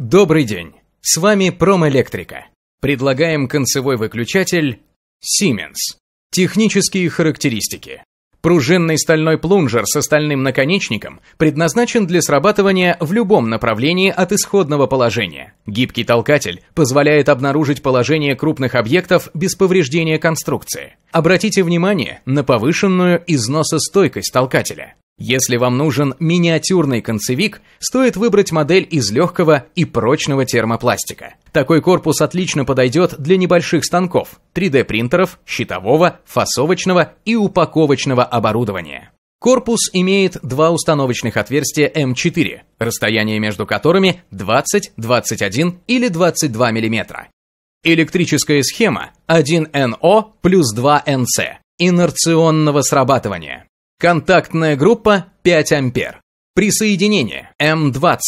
Добрый день! С вами Промэлектрика. Предлагаем концевой выключатель Siemens. Технические характеристики. Пружинный стальной плунжер с стальным наконечником предназначен для срабатывания в любом направлении от исходного положения. Гибкий толкатель позволяет обнаружить положение крупных объектов без повреждения конструкции. Обратите внимание на повышенную износостойкость толкателя. Если вам нужен миниатюрный концевик, стоит выбрать модель из легкого и прочного термопластика. Такой корпус отлично подойдет для небольших станков, 3D-принтеров, щитового, фасовочного и упаковочного оборудования. Корпус имеет два установочных отверстия М4, эм расстояние между которыми 20, 21 или 22 мм. Электрическая схема 1 NO плюс 2 NC инерционного срабатывания. Контактная группа 5 ампер. Присоединение М20.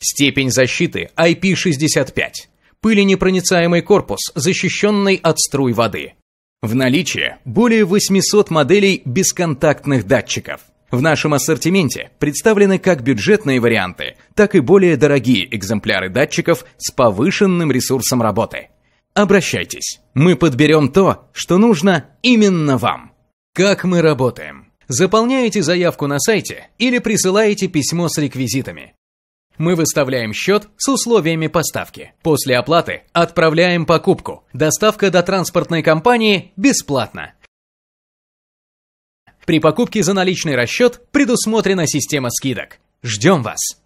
Степень защиты IP65. Пыленепроницаемый корпус, защищенный от струй воды. В наличии более 800 моделей бесконтактных датчиков. В нашем ассортименте представлены как бюджетные варианты, так и более дорогие экземпляры датчиков с повышенным ресурсом работы. Обращайтесь, мы подберем то, что нужно именно вам. Как мы работаем? заполняете заявку на сайте или присылаете письмо с реквизитами. Мы выставляем счет с условиями поставки. После оплаты отправляем покупку. Доставка до транспортной компании бесплатна. При покупке за наличный расчет предусмотрена система скидок. Ждем вас!